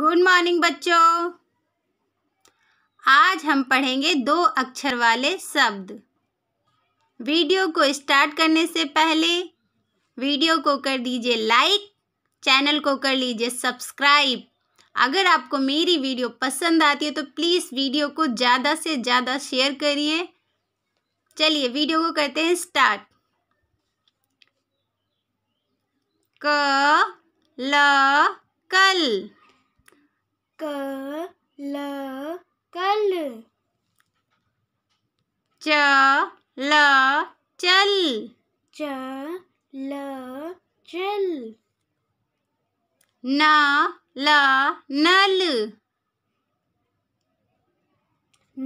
good morning बच्चों आज हम पढ़ेंगे दो अक्षर वाले शब्द वीडियो को स्टार्ट करने से पहले वीडियो को कर दीजिए लाइक चैनल को कर लीजिए सब्सक्राइब अगर आपको मेरी वीडियो पसंद आती है तो प्लीज़ वीडियो को ज़्यादा से ज़्यादा शेयर करिए चलिए वीडियो को करते हैं स्टार्ट क ल कल ल कल च ल चल च ल चल न ल नल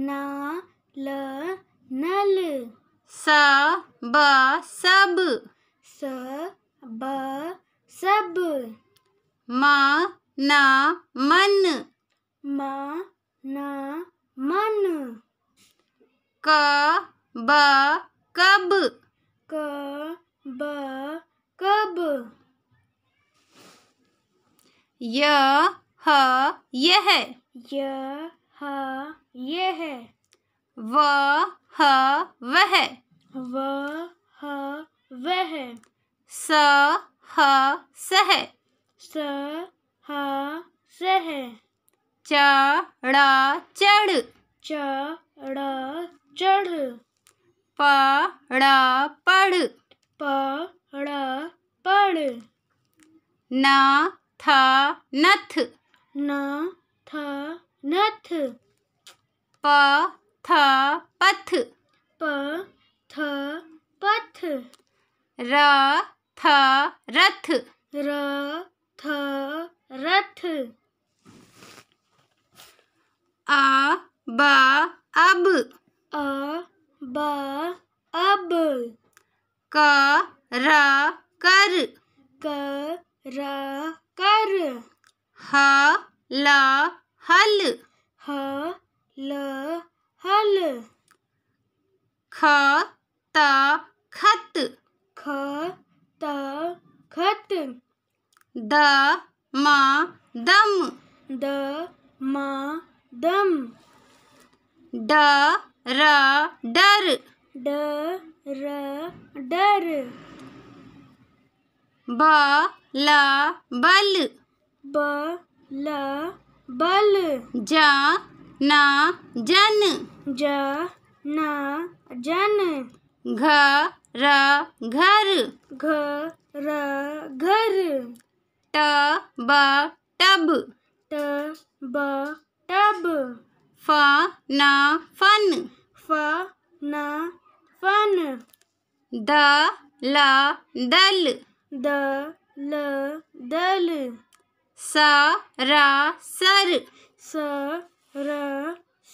न ल नल स ब सब स ब सब म ना मन म न मन क ब कब क ब कब य ह यह य ह यह व ह चढ़ा चढ़ चढ़ा चढ़ पढ़ा पढ़ पढ़ा पढ़ ना था नथ ना था नथ प था पथ प था पथ र था रथ र था रथ अ ब अब अ ब अब क र कर क र कर ह ल हल ह ल हल ख त खत ख त खत द म दम द म दम ड र डर ड र डर ब ल बल ब ल बल ज न जन ज न जन घ र घर घ र घर ट ब टब ट ब क्लब फ न फन फ न फन द ल दल द ल दल स र सर स र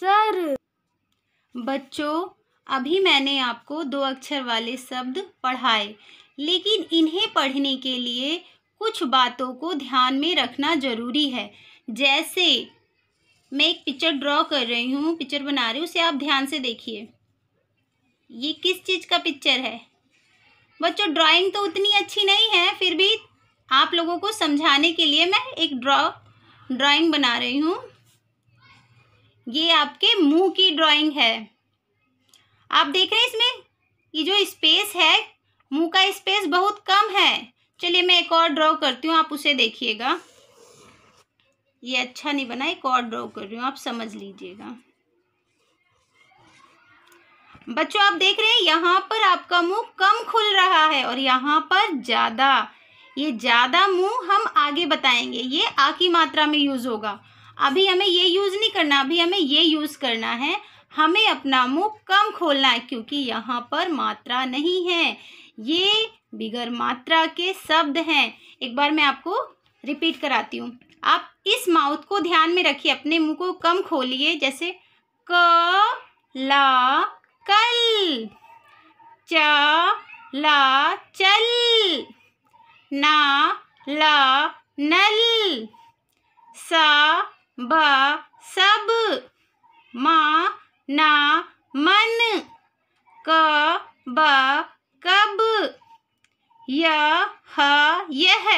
सर बच्चों अभी मैंने आपको दो अक्षर वाले शब्द पढ़ाए लेकिन इन्हें पढ़ने के लिए कुछ बातों को ध्यान में रखना जरूरी है जैसे मैं एक पिक्चर ड्रॉ कर रही हूँ पिक्चर बना रही हूँ उसे आप ध्यान से देखिए ये किस चीज़ का पिक्चर है बच्चों ड्राइंग तो उतनी अच्छी नहीं है फिर भी आप लोगों को समझाने के लिए मैं एक ड्रॉ ड्राइंग बना रही हूँ ये आपके मुंह की ड्राइंग है आप देख रहे हैं इसमें ये जो स्पेस है मुंह का स्पेस बहुत कम है चलिए मैं एक और ड्रॉ करती हूँ आप उसे देखिएगा ये अच्छा नहीं बना एक और ड्रॉ कर रही हूँ आप समझ लीजिएगा बच्चों आप देख रहे हैं यहाँ पर आपका मुंह कम खुल रहा है और यहाँ पर ज़्यादा ये ज़्यादा मुंह हम आगे बताएंगे ये आ की मात्रा में यूज़ होगा अभी हमें ये यूज़ नहीं करना अभी हमें ये यूज़ करना है हमें अपना मुंह कम खोलना है क्योंकि यहाँ पर मात्रा नहीं है ये बिगर मात्रा के शब्द हैं एक बार मैं आपको रिपीट कराती हूँ आप इस माउथ को ध्यान में रखिए अपने मुंह को कम खोलिए जैसे क ला कल च ला चल ना ला नल सा ब सब मा ना मन क ब कब यह यह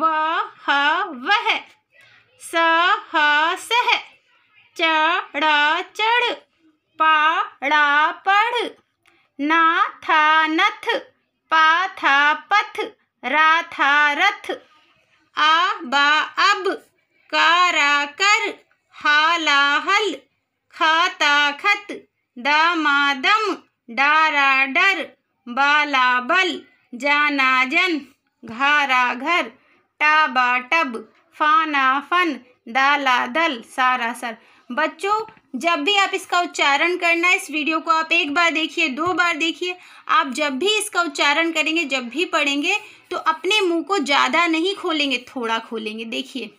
व ह वह स ह सह च ड़ चढ़ पा ड़ा पढ़ ना था नथ पा था पथ रा था रथ आ बा अब कारा कर हाला हल खाता खत दामा दम डारा डर बाला बल जाना जन घारा घर टाबा टब फाना फन दाला दल सारा सर बच्चों जब भी आप इसका उच्चारण करना है इस वीडियो को आप एक बार देखिए दो बार देखिए आप जब भी इसका उच्चारण करेंगे जब भी पढ़ेंगे तो अपने मुंह को ज़्यादा नहीं खोलेंगे थोड़ा खोलेंगे देखिए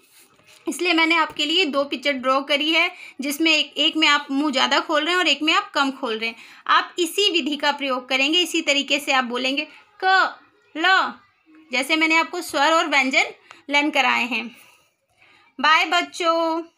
इसलिए मैंने आपके लिए दो पिक्चर ड्रॉ करी है जिसमें एक एक में आप मुंह ज़्यादा खोल रहे हैं और एक में आप कम खोल रहे हैं आप इसी विधि का प्रयोग करेंगे इसी तरीके से आप बोलेंगे क ल जैसे मैंने आपको स्वर और व्यंजन लर्न कराए हैं बाय बच्चों